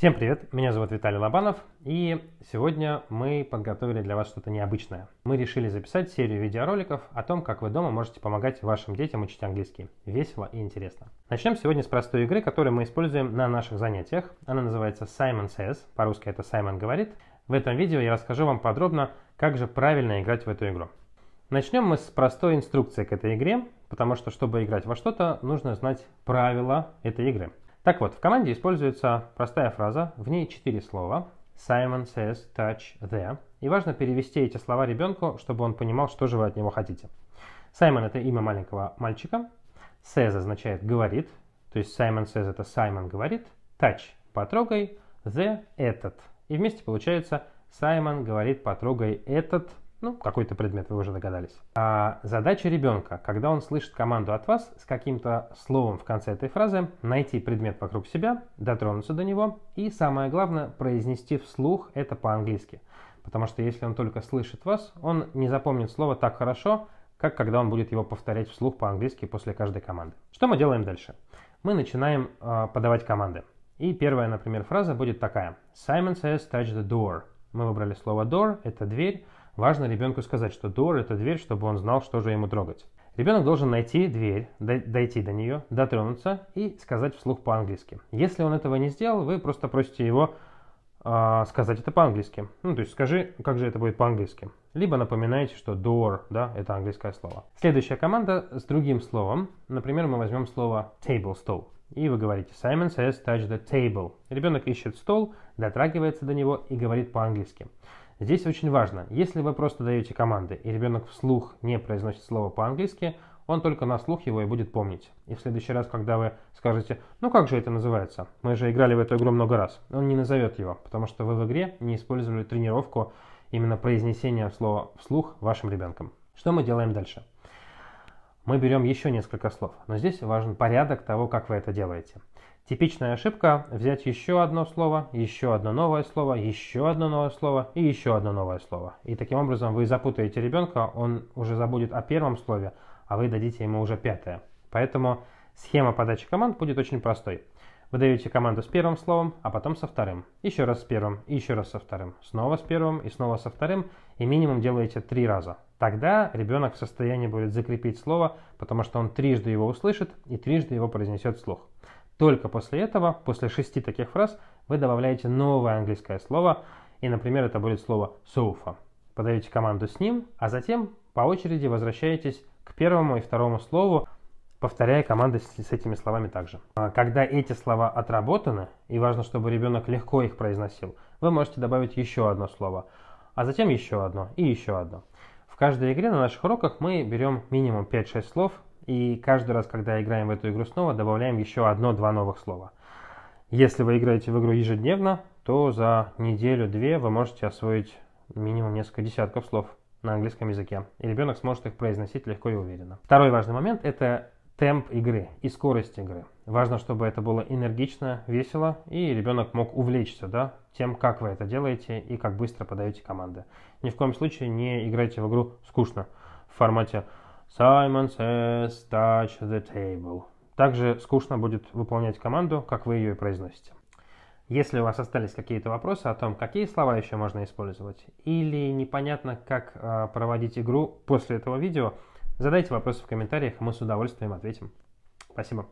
Всем привет, меня зовут Виталий Лобанов, и сегодня мы подготовили для вас что-то необычное. Мы решили записать серию видеороликов о том, как вы дома можете помогать вашим детям учить английский. Весело и интересно. Начнем сегодня с простой игры, которую мы используем на наших занятиях. Она называется Simon Says, по-русски это Simon говорит. В этом видео я расскажу вам подробно, как же правильно играть в эту игру. Начнем мы с простой инструкции к этой игре, потому что, чтобы играть во что-то, нужно знать правила этой игры. Так вот, в команде используется простая фраза, в ней четыре слова. Simon says touch the. И важно перевести эти слова ребенку, чтобы он понимал, что же вы от него хотите. Саймон – это имя маленького мальчика. Says означает «говорит», то есть Саймон says – это Саймон говорит. Touch – потрогай, the – этот. И вместе получается Саймон говорит «потрогай этот ну, какой-то предмет, вы уже догадались. А задача ребенка, когда он слышит команду от вас с каким-то словом в конце этой фразы, найти предмет вокруг себя, дотронуться до него и, самое главное, произнести вслух это по-английски. Потому что если он только слышит вас, он не запомнит слово так хорошо, как когда он будет его повторять вслух по-английски после каждой команды. Что мы делаем дальше? Мы начинаем э, подавать команды. И первая, например, фраза будет такая. Simon says touch the door. Мы выбрали слово door, это дверь. Важно ребенку сказать, что door – это дверь, чтобы он знал, что же ему трогать. Ребенок должен найти дверь, дойти до нее, дотронуться и сказать вслух по-английски. Если он этого не сделал, вы просто просите его э, сказать это по-английски. Ну, то есть скажи, как же это будет по-английски. Либо напоминаете, что door, да, это английское слово. Следующая команда с другим словом. Например, мы возьмем слово table, стол. И вы говорите Simon says touch the table. Ребенок ищет стол, дотрагивается до него и говорит по-английски. Здесь очень важно, если вы просто даете команды, и ребенок вслух не произносит слово по-английски, он только на слух его и будет помнить. И в следующий раз, когда вы скажете, ну как же это называется, мы же играли в эту игру много раз, он не назовет его, потому что вы в игре не использовали тренировку именно произнесения слова вслух вашим ребенком. Что мы делаем дальше? мы берем еще несколько слов, но здесь важен порядок того, как вы это делаете. Типичная ошибка – взять еще одно слово, еще одно новое слово, еще одно новое слово и еще одно новое слово. И таким образом вы запутаете ребенка, он уже забудет о первом слове, а вы дадите ему уже пятое. Поэтому схема подачи команд будет очень простой. Вы даете команду с первым словом, а потом со вторым. Еще раз с первым, и еще раз со вторым. Снова с первым и снова со вторым. И минимум делаете три раза. Тогда ребенок в состоянии будет закрепить слово, потому что он трижды его услышит и трижды его произнесет вслух. Только после этого, после шести таких фраз, вы добавляете новое английское слово, и, например, это будет слово sofa. Подаете команду с ним, а затем по очереди возвращаетесь к первому и второму слову, повторяя команды с, с этими словами также. А, когда эти слова отработаны, и важно, чтобы ребенок легко их произносил, вы можете добавить еще одно слово, а затем еще одно и еще одно каждой игре на наших уроках мы берем минимум 5-6 слов, и каждый раз, когда играем в эту игру снова, добавляем еще одно-два новых слова. Если вы играете в игру ежедневно, то за неделю-две вы можете освоить минимум несколько десятков слов на английском языке, и ребенок сможет их произносить легко и уверенно. Второй важный момент – это темп игры и скорость игры. Важно, чтобы это было энергично, весело, и ребенок мог увлечься да, тем, как вы это делаете и как быстро подаете команды. Ни в коем случае не играйте в игру скучно в формате Simon says touch the table. Также скучно будет выполнять команду, как вы ее и произносите. Если у вас остались какие-то вопросы о том, какие слова еще можно использовать, или непонятно, как а, проводить игру после этого видео – Задайте вопросы в комментариях, мы с удовольствием ответим. Спасибо.